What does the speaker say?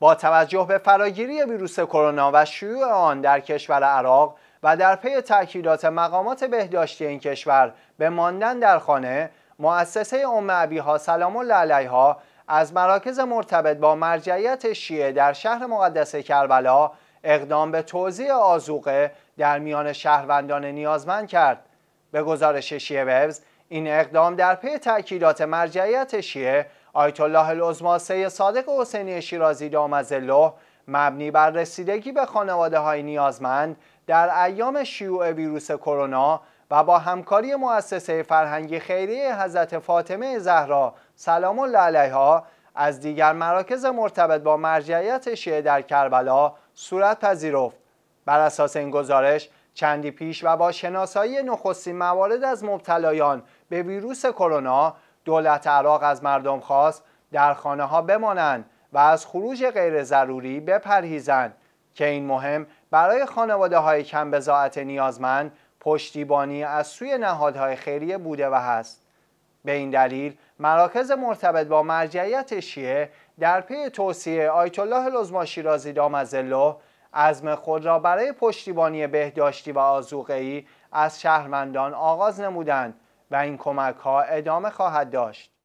با توجه به فراگیری ویروس کرونا و شیوع آن در کشور عراق و در پی تاکیدات مقامات بهداشتی این کشور به ماندن در خانه مؤسسه ام ها سلام الله علیها از مراکز مرتبط با مرجعیت شیعه در شهر مقدس کربلا اقدام به توزیع آزوقه در میان شهروندان نیازمند کرد به گزارش شیعه وبز این اقدام در پی تاکیدات مرجعیت شیعه آیت الله العظما صادق حسینی شیرازی از الله مبنی بر رسیدگی به خانواده های نیازمند در ایام شیوع ویروس کرونا و با همکاری مؤسسه فرهنگی خیریه حضرت فاطمه زهرا سلام الله علیها از دیگر مراکز مرتبط با مرجعیت شیعه در کربلا صورت پذیرفت بر اساس این گزارش چندی پیش و با شناسایی نخستین موارد از مبتلایان به ویروس کرونا دولت عراق از مردم خواست در خانه ها بمانند و از خروج غیر ضروری بپرهیزند که این مهم برای خانواده های کم بزاعت نیازمند پشتیبانی از سوی نهادهای خیریه بوده و هست به این دلیل مراکز مرتبط با مرجعیت شیعه در پی توصیه آیت الله لزما شیرازی دامزله عزم خود را برای پشتیبانی بهداشتی و آزوقه‌ای از شهروندان آغاز نمودند و این کمک ها ادامه خواهد داشت